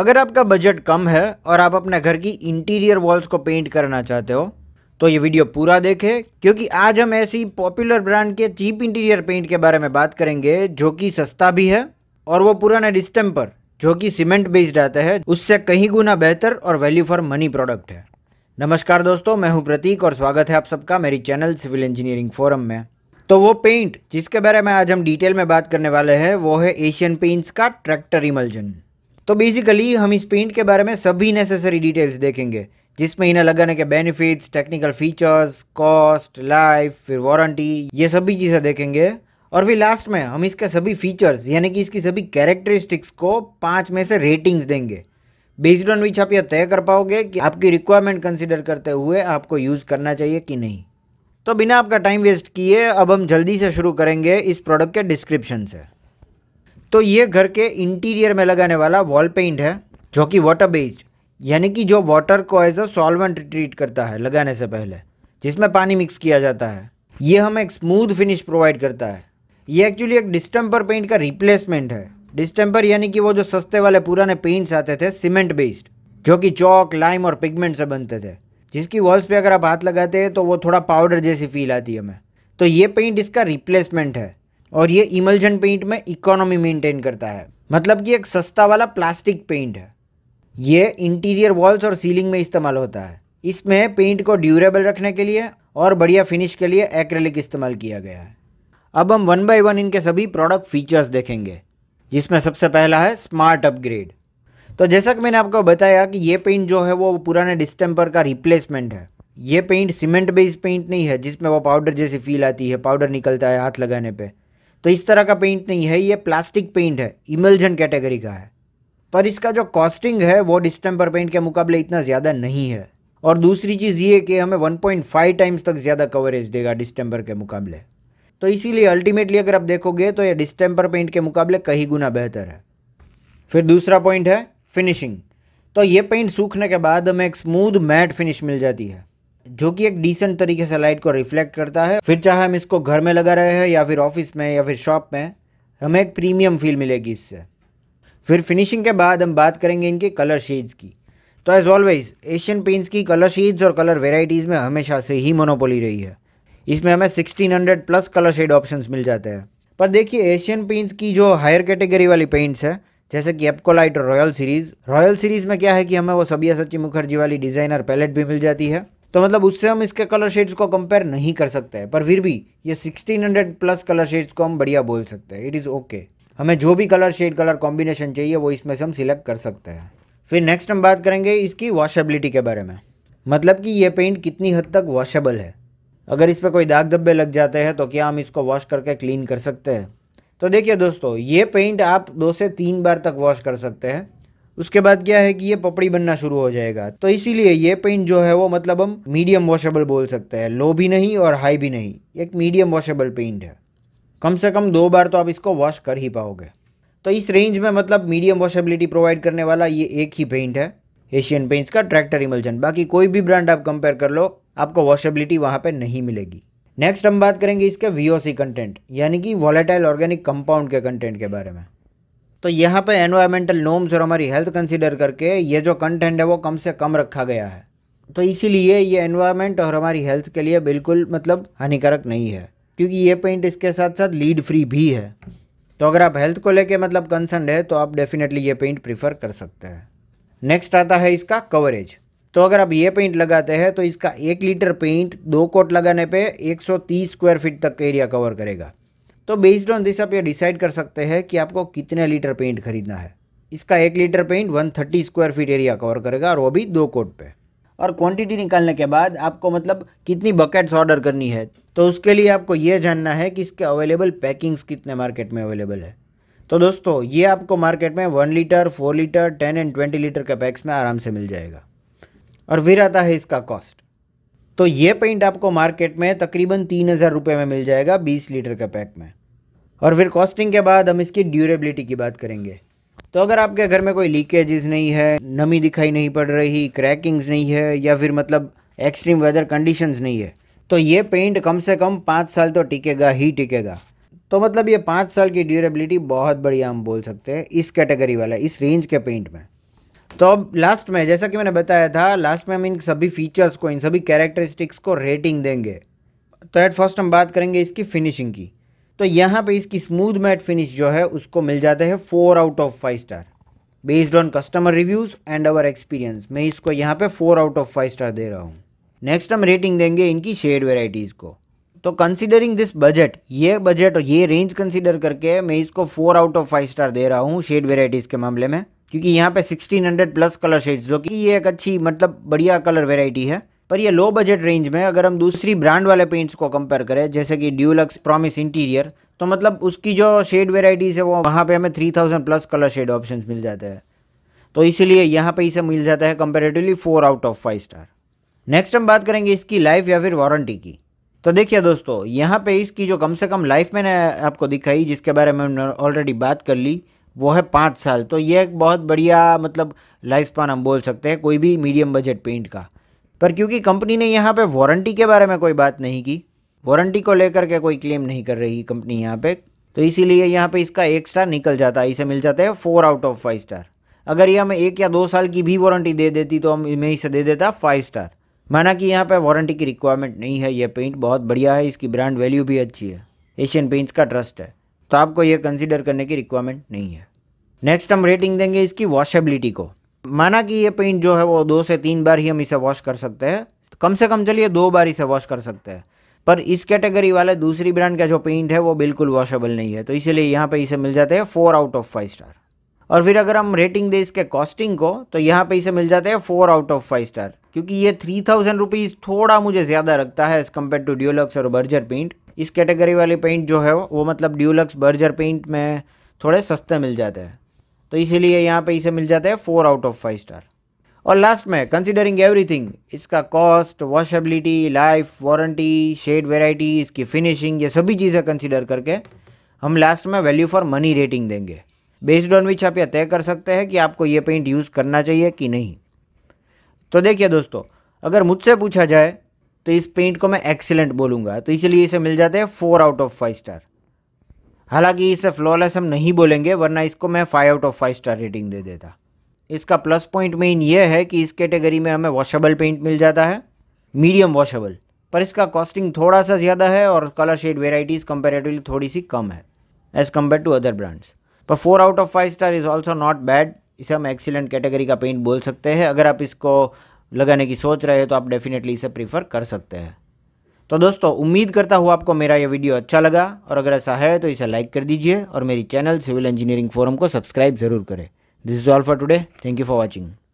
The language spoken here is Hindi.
अगर आपका बजट कम है और आप अपने घर की इंटीरियर वॉल्स को पेंट करना चाहते हो तो ये वीडियो पूरा देखें क्योंकि आज हम ऐसी पॉपुलर ब्रांड के चीप इंटीरियर पेंट के बारे में बात करेंगे जो कि सस्ता भी है और वो पुराने डिस्टेम्पर जो कि सीमेंट बेस्ड आता है उससे कहीं गुना बेहतर और वैल्यू फॉर मनी प्रोडक्ट है नमस्कार दोस्तों मैं हूं प्रतीक और स्वागत है आप सबका मेरी चैनल सिविल इंजीनियरिंग फोरम में तो वो पेंट जिसके बारे में आज हम डिटेल में बात करने वाले हैं वो है एशियन पेंट्स का ट्रैक्टर इमल्जन तो बेसिकली हम इस पेंट के बारे में सभी नेसेसरी डिटेल्स देखेंगे जिसमें इन्हें लगाने के benefits technical features cost life फिर वारंटी ये सभी चीज़ें देखेंगे और फिर लास्ट में हम इसके सभी फीचर्स यानी कि इसकी सभी कैरेक्टरिस्टिक्स को पाँच में से रेटिंग्स देंगे बेस्ड ऑन विच आप यह तय कर पाओगे कि आपकी रिक्वायरमेंट कंसिडर करते हुए आपको यूज़ करना चाहिए कि नहीं तो बिना आपका टाइम वेस्ट किए अब हम जल्दी से शुरू करेंगे इस प्रोडक्ट के डिस्क्रिप्शन से तो ये घर के इंटीरियर में लगाने वाला वॉल पेंट है जो कि वाटर बेस्ड यानी कि जो वाटर को एज अ सॉल्वेंट ट्रीट करता है लगाने से पहले जिसमें पानी मिक्स किया जाता है ये हमें एक स्मूथ फिनिश प्रोवाइड करता है ये एक्चुअली एक डिस्टेम्पर पेंट का रिप्लेसमेंट है डिस्टेम्पर यानी कि वो जो सस्ते वाले पुराने पेंट्स आते थे सीमेंट बेस्ड जो कि चौक लाइम और पिगमेंट से बनते थे जिसकी वॉल्स पे अगर आप हाथ लगाते हैं तो वो थोड़ा पाउडर जैसी फील आती है हमें तो ये पेंट इसका रिप्लेसमेंट है और ये इमल्जन पेंट में इकोनॉमी मेंटेन करता है मतलब कि एक सस्ता वाला प्लास्टिक पेंट है ये इंटीरियर वॉल्स और सीलिंग में इस्तेमाल होता है इसमें पेंट को ड्यूरेबल रखने के लिए और बढ़िया फिनिश के लिए एक्रेलिक इस्तेमाल किया गया है अब हम वन बाय वन इनके सभी प्रोडक्ट फीचर्स देखेंगे जिसमें सबसे पहला है स्मार्ट अपग्रेड तो जैसा कि मैंने आपको बताया कि ये पेंट जो है वो पुराने डिस्टेम्पर का रिप्लेसमेंट है ये पेंट सीमेंट बेस्ड पेंट नहीं है जिसमें वो पाउडर जैसी फील आती है पाउडर निकलता है हाथ लगाने पर तो इस तरह का पेंट नहीं है ये प्लास्टिक पेंट है इमल्जन कैटेगरी का है पर इसका जो कॉस्टिंग है वो डिस्टेंपर पेंट के मुकाबले इतना ज़्यादा नहीं है और दूसरी चीज़ ये कि हमें 1.5 टाइम्स तक ज़्यादा कवरेज देगा डिस्टेंपर के मुकाबले तो इसीलिए अल्टीमेटली अगर आप देखोगे तो ये डिस्टेंपर पेंट के मुकाबले कहीं गुना बेहतर है फिर दूसरा पॉइंट है फिनिशिंग तो ये पेंट सूखने के बाद हमें एक स्मूथ मैट फिनिश मिल जाती है जो कि एक डिसेंट तरीके से लाइट को रिफ्लेक्ट करता है फिर चाहे हम इसको घर में लगा रहे हैं या फिर ऑफिस में या फिर शॉप में हमें एक प्रीमियम फील मिलेगी इससे फिर फिनिशिंग के बाद हम बात करेंगे इनके कलर शेड्स की तो एज़ ऑलवेज एशियन पेंट्स की कलर शेड्स और कलर वेराइटीज़ में हमेशा से ही मोनोपोली रही है इसमें हमें sixteen plus colour shade option मिल जाते हैं पर देखिए एशियन पेंट्स की जो हायर कैटेगरी वाली पेंट्स है जैसे कि एपकोलाइट और रॉयल सीरीज़ रॉयल सीरीज़ में क्या है कि हमें वो सबिया सच्ची मुखर्जी वाली डिज़ाइनर पैलेट भी मिल जाती है तो मतलब उससे हम इसके कलर शेड्स को कंपेयर नहीं कर सकते हैं पर फिर भी ये 1600 प्लस कलर शेड्स को हम बढ़िया बोल सकते हैं इट इज़ ओके हमें जो भी कलर शेड कलर कॉम्बिनेशन चाहिए वो इसमें से हम सिलेक्ट कर सकते हैं फिर नेक्स्ट हम बात करेंगे इसकी वॉशेबिलिटी के बारे में मतलब कि ये पेंट कितनी हद तक वॉशेबल है अगर इस पर कोई दाग धब्बे लग जाते हैं तो क्या हम इसको वॉश करके क्लीन कर सकते हैं तो देखिए दोस्तों ये पेंट आप दो से तीन बार तक वॉश कर सकते हैं उसके बाद क्या है कि ये पपड़ी बनना शुरू हो जाएगा तो इसीलिए ये पेंट जो है वो मतलब हम मीडियम वॉशेबल बोल सकते हैं लो भी नहीं और हाई भी नहीं एक मीडियम वॉशेबल पेंट है कम से कम दो बार तो आप इसको वॉश कर ही पाओगे तो इस रेंज में मतलब मीडियम वॉशेबिलिटी प्रोवाइड करने वाला ये एक ही पेंट है एशियन पेंट्स का ट्रैक्टर इमल्जन बाकी कोई भी ब्रांड आप कंपेयर कर लो आपको वॉशेबिलिटी वहाँ पर नहीं मिलेगी नेक्स्ट हम बात करेंगे इसके वी कंटेंट यानी कि वॉलेटाइल ऑर्गेनिक कंपाउंड के कंटेंट के बारे में तो यहाँ पे एनवायरमेंटल नॉर्म्स और हमारी हेल्थ कंसिडर करके ये जो कंटेंट है वो कम से कम रखा गया है तो इसीलिए ये एनवायरमेंट और हमारी हेल्थ के लिए बिल्कुल मतलब हानिकारक नहीं है क्योंकि ये पेंट इसके साथ साथ लीड फ्री भी है तो अगर आप हेल्थ को लेके मतलब कंसर्न है तो आप डेफिनेटली ये पेंट प्रीफर कर सकते हैं नेक्स्ट आता है इसका कवरेज तो अगर आप ये पेंट लगाते हैं तो इसका एक लीटर पेंट दो कोट लगाने पे 130 स्क्वायर फीट तक एरिया कवर करेगा तो बेस्ड ऑन दिस आप ये डिसाइड कर सकते हैं कि आपको कितने लीटर पेंट खरीदना है इसका एक litre paint 130 square feet area cover करेगा और वो भी दो कोट पे और क्वांटिटी निकालने के बाद आपको मतलब कितनी बकेट्स ऑर्डर करनी है तो उसके लिए आपको ये जानना है कि इसके अवेलेबल पैकिंग्स कितने मार्केट में अवेलेबल है तो दोस्तों ये आपको मार्केट में one litre four litre ten and twenty litre के पैक्स में आराम से मिल जाएगा और फिर आता है इसका कॉस्ट तो ये पेंट आपको मार्केट में तकरीबन तीन हज़ार रुपये में मिल जाएगा बीस लीटर के पैक में और फिर कॉस्टिंग के बाद हम इसकी ड्यूरेबिलिटी की बात करेंगे तो अगर आपके घर में कोई लीकेजेस नहीं है नमी दिखाई नहीं पड़ रही क्रैकिंग्स नहीं है या फिर मतलब एक्सट्रीम वेदर कंडीशंस नहीं है तो ये पेंट कम से कम पाँच साल तो टिकेगा ही टिकेगा तो मतलब ये पाँच साल की ड्यूरेबिलिटी बहुत बढ़िया हम बोल सकते हैं इस कैटेगरी वाला इस रेंज के पेंट में तो अब लास्ट में जैसा कि मैंने बताया था लास्ट में हम इन सभी फीचर्स को इन सभी कैरेक्टरिस्टिक्स को रेटिंग देंगे तो एट फर्स्ट हम बात करेंगे इसकी फिनिशिंग की तो यहाँ पे इसकी स्मूथ मैट फिनिश जो है उसको मिल जाता है four out of five star based on customer reviews and our experience मैं इसको यहाँ पे four out of five star दे रहा हूँ नेक्स्ट हम रेटिंग देंगे इनकी शेड वेराइटीज़ को तो कंसिडरिंग दिस बजट ये बजट और ये रेंज कंसिडर करके मैं इसको four out of five star दे रहा हूँ शेड वेराइटीज़ के मामले में क्योंकि यहाँ पे 1600 प्लस कलर शेड्स जो कि ये एक अच्छी मतलब बढ़िया कलर वेराइटी है पर ये लो बजट रेंज में अगर हम दूसरी ब्रांड वाले पेंट्स को कंपेयर करें जैसे कि ड्यूलक्स प्रॉमिस इंटीरियर तो मतलब उसकी जो शेड वेराइटीज़ है वो वहाँ पे हमें 3000 प्लस कलर शेड ऑप्शंस मिल जाते हैं तो इसीलिए यहाँ पे इसे मिल जाता है comparatively four out of five star next हम बात करेंगे इसकी लाइफ या फिर वारंटी की तो देखिए दोस्तों यहाँ पे इसकी जो कम से कम लाइफ मैंने आपको दिखाई जिसके बारे में ऑलरेडी बात कर ली वो है पाँच साल तो ये एक बहुत बढ़िया मतलब लाइफ स्पान हम बोल सकते हैं कोई भी मीडियम बजट पेंट का पर क्योंकि कंपनी ने यहाँ पे वारंटी के बारे में कोई बात नहीं की वारंटी को लेकर के कोई क्लेम नहीं कर रही कंपनी यहाँ पे तो इसीलिए यहाँ पे इसका एक स्टार निकल जाता है इसे मिल जाते हैं four out of five star अगर ये हमें एक या दो साल की भी वारंटी दे देती तो हम मैं इसे दे देता फाइव स्टार माना कि यहाँ पर वारंटी की रिक्वायरमेंट नहीं है यह पेंट बहुत बढ़िया है इसकी ब्रांड वैल्यू भी अच्छी है एशियन पेंट्स का ट्रस्ट है तो आपको ये कंसिडर करने की रिक्वायरमेंट नहीं है नेक्स्ट हम रेटिंग देंगे इसकी वॉशेबिलिटी को माना कि ये पेंट जो है वो दो से तीन बार ही हम इसे वॉश कर सकते हैं तो कम से कम चलिए दो बार इसे वॉश कर सकते हैं पर इस कैटेगरी वाले दूसरी ब्रांड का जो पेंट है वो बिल्कुल वॉशेबल नहीं है तो इसीलिए यहाँ पे इसे मिल जाते हैं four out of five star और फिर अगर हम रेटिंग दें इसके कॉस्टिंग को तो यहाँ पे इसे मिल जाते हैं four out of five star क्योंकि ये थ्री थाउजेंड रुपीज़ थोड़ा मुझे ज़्यादा रखता है एज़ कम्पेयर टू ड्यूलक्स और बर्जर पेंट इस कैटेगरी वाले पेंट जो है वो मतलब ड्यूलक्स बर्जर पेंट में थोड़े सस्ते मिल जाते हैं तो इसीलिए यहाँ पे इसे मिल जाता है four out of five star और लास्ट में कंसिडरिंग एवरीथिंग इसका cost washability life warranty shade variety इसकी फिनिशिंग ये सभी चीज़ें कंसिडर करके हम लास्ट में वैल्यू फॉर मनी रेटिंग देंगे बेस्ड ऑन विच आप यह तय कर सकते हैं कि आपको ये पेंट यूज़ करना चाहिए कि नहीं तो देखिए दोस्तों अगर मुझसे पूछा जाए तो इस पेंट को मैं एक्सीलेंट बोलूँगा तो इसलिए इसे मिल जाते हैं four out of five star हालांकि इसे फ्लॉलेस हम नहीं बोलेंगे वरना इसको मैं five out of five star rating दे देता इसका प्लस पॉइंट मेन ये है कि इस कैटेगरी में हमें वॉशेबल पेंट मिल जाता है मीडियम वॉशेबल पर इसका कॉस्टिंग थोड़ा सा ज़्यादा है और कलर शेड वेराइटीज़ कंपेरेटिवली थोड़ी सी कम है as compare to other brands पर four out of five star is also not bad इसे हम एक्सीलेंट कैटेगरी का पेंट बोल सकते हैं अगर आप इसको लगाने की सोच रहे हो तो आप डेफिनेटली इसे प्रीफर कर सकते हैं तो दोस्तों उम्मीद करता हूँ आपको मेरा यह वीडियो अच्छा लगा और अगर ऐसा है तो इसे लाइक कर दीजिए और मेरी चैनल सिविल इंजीनियरिंग फोरम को सब्सक्राइब ज़रूर करें this is all for today thank you for watching